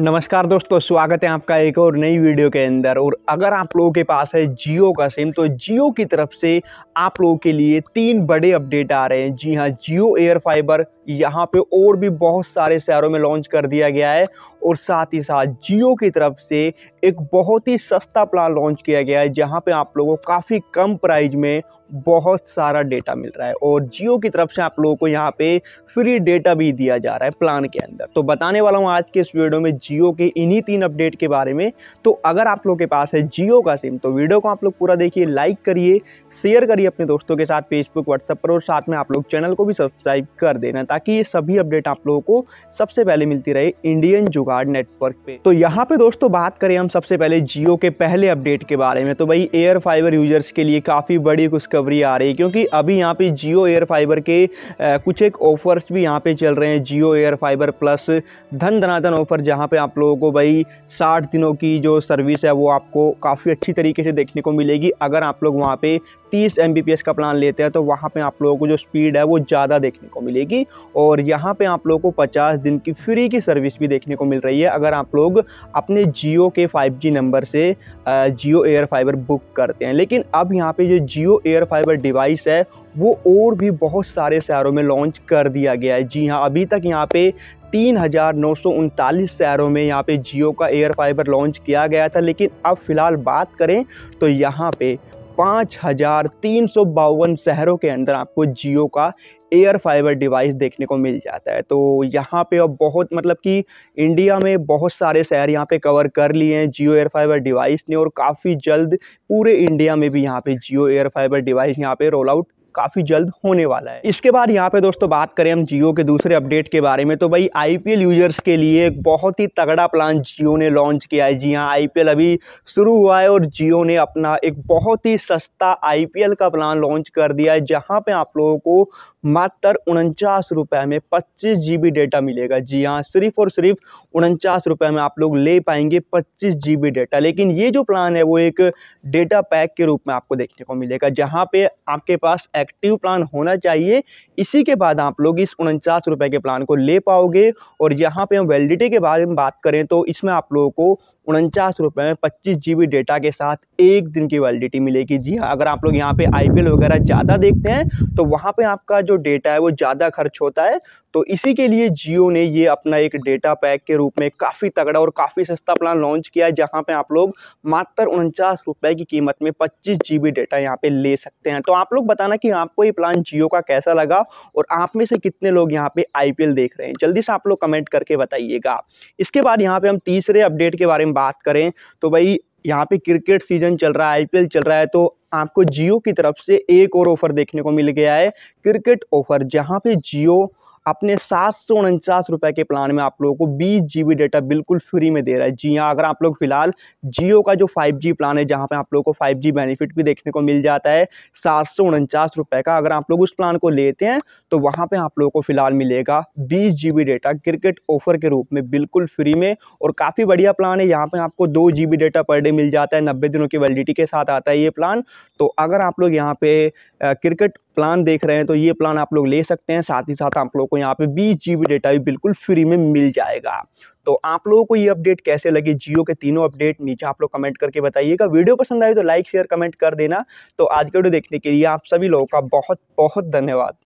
नमस्कार दोस्तों स्वागत है आपका एक और नई वीडियो के अंदर और अगर आप लोगों के पास है जियो का सिम तो जियो की तरफ से आप लोगों के लिए तीन बड़े अपडेट आ रहे हैं जी हाँ जियो एयर फाइबर यहाँ पे और भी बहुत सारे शहरों में लॉन्च कर दिया गया है और साथ ही साथ जियो की तरफ से एक बहुत ही सस्ता प्लान लॉन्च किया गया है जहाँ पर आप लोगों को काफ़ी कम प्राइज में बहुत सारा डेटा मिल रहा है और जियो की तरफ से आप लोगों को यहाँ पे फ्री डेटा भी दिया जा रहा है प्लान के अंदर तो बताने वाला हूँ आज के इस वीडियो में जियो के इन्हीं तीन अपडेट के बारे में तो अगर आप लोग के पास है जियो का सिम तो वीडियो को आप लोग पूरा देखिए लाइक करिए शेयर करिए अपने दोस्तों के साथ फेसबुक व्हाट्सअप पर और साथ में आप लोग चैनल को भी सब्सक्राइब कर देना ताकि ये सभी अपडेट आप लोगों को सबसे पहले मिलती रहे इंडियन जुगाड़ नेटवर्क पर तो यहाँ पर दोस्तों बात करें हम सबसे पहले जियो के पहले अपडेट के बारे में तो भाई एयर फाइबर यूजर्स के लिए काफ़ी बड़ी कुछ खुशखबरी आ रही है क्योंकि अभी यहाँ पे जियो एयर फाइबर के कुछ एक ऑफ़र्स भी यहाँ पे चल रहे हैं जियो एयर फाइबर प्लस धन धनाधन ऑफ़र जहाँ पे आप लोगों को भाई साठ दिनों की जो सर्विस है वो आपको काफ़ी अच्छी तरीके से देखने को मिलेगी अगर आप लोग वहाँ पे तीस एम का प्लान लेते हैं तो वहाँ पर आप लोगों को जो स्पीड है वो ज़्यादा देखने को मिलेगी और यहाँ पर आप लोगों को पचास दिन की फ्री की सर्विस भी देखने को मिल रही है अगर आप लोग अपने जियो के फाइव नंबर से जियो एयर फाइबर बुक करते हैं लेकिन अब यहाँ पे जो Jio air air fiber device है वो और भी बहुत सारे शहरों में लॉन्च कर दिया गया है जी हाँ अभी तक यहाँ पे तीन हज़ार नौ सौ उनतालीस शहरों में यहाँ पे जियो का एयर फाइबर लॉन्च किया गया था लेकिन अब फ़िलहाल बात करें तो यहाँ पे पाँच हज़ार तीन सौ बावन शहरों के अंदर आपको जियो का एयर फाइबर डिवाइस देखने को मिल जाता है तो यहाँ पे अब बहुत मतलब कि इंडिया में बहुत सारे शहर यहाँ पे कवर कर लिए हैं जियो एयर फाइबर डिवाइस ने और काफ़ी जल्द पूरे इंडिया में भी यहाँ पे जियो एयर फाइबर डिवाइस यहाँ पे रोल आउट काफ़ी जल्द होने वाला है इसके बाद यहाँ पे दोस्तों बात करें हम जियो के दूसरे अपडेट के बारे में तो भाई आईपीएल यूजर्स के लिए एक बहुत ही तगड़ा प्लान जियो ने लॉन्च किया है जी हाँ आई अभी शुरू हुआ है और जियो ने अपना एक बहुत ही सस्ता आई का प्लान लॉन्च कर दिया है जहाँ पर आप लोगों को मात्र उनचास रुपये में पच्चीस जी डेटा मिलेगा जी हाँ सिर्फ और सिर्फ उनचास रुपये में आप लोग ले पाएंगे पच्चीस जी डेटा लेकिन ये जो प्लान है वो एक डेटा पैक के रूप में आपको देखने को मिलेगा जहाँ पे आपके पास एक्टिव प्लान होना चाहिए इसी के बाद आप लोग इस उनचास रुपये के प्लान को ले पाओगे और यहाँ पे हम वैलिडिटी के बारे में बात करें तो इसमें आप लोगों को उनचास रुपये में पच्चीस जी बी डेटा के साथ एक दिन की वैलिडिटी मिलेगी जी हाँ अगर आप लोग यहाँ पे आई वगैरह ज़्यादा देखते हैं तो वहाँ पे आपका जो डेटा है वो ज़्यादा खर्च होता है तो इसी के लिए जियो ने ये अपना एक डेटा पैक के रूप में काफ़ी तगड़ा और काफ़ी सस्ता प्लान लॉन्च किया है जहाँ पे आप लोग मात्र उनचास रुपये की कीमत में पच्चीस जी डेटा यहाँ पे ले सकते हैं तो आप लोग बताना कि आपको ये प्लान जियो का कैसा लगा और आप में से कितने लोग यहाँ पे आई देख रहे हैं जल्दी से आप लोग कमेंट करके बताइएगा इसके बाद यहाँ पर हम तीसरे अपडेट के बारे में बात करें तो भाई यहाँ पे क्रिकेट सीजन चल रहा है आईपीएल चल रहा है तो आपको जियो की तरफ से एक और ऑफ़र देखने को मिल गया है क्रिकेट ऑफ़र जहाँ पे जियो अपने सात सौ उनचास रुपये के प्लान में आप लोगों को बीस जी बी डेटा बिल्कुल फ्री में दे रहा है जी हाँ अगर आप लोग फिलहाल जियो का जो फाइव जी प्लान है जहाँ पर आप लोग को फाइव जी बेनिफिट भी देखने को मिल जाता है सात सौ उनचास रुपये का अगर आप लोग उस प्लान को लेते हैं तो वहाँ पर आप लोगों को फ़िलहाल मिलेगा बीस G B data cricket offer के रूप में बिल्कुल फ्री में और काफ़ी बढ़िया प्लान है यहाँ पर आपको दो G B data per day मिल जाता है नब्बे दिनों की वैलिडिटी के साथ आता है ये प्लान तो अगर आप लोग यहाँ पे क्रिकेट प्लान देख रहे हैं तो ये प्लान आप लोग ले सकते हैं साथ ही साथ आप लोग को यहाँ पे बीस जी डेटा भी बिल्कुल फ्री में मिल जाएगा तो आप लोगों को ये अपडेट कैसे लगे जियो के तीनों अपडेट नीचे आप लोग कमेंट करके बताइएगा वीडियो पसंद आए तो लाइक शेयर कमेंट कर देना तो आज का वीडियो देखने के लिए आप सभी लोगों का बहुत बहुत धन्यवाद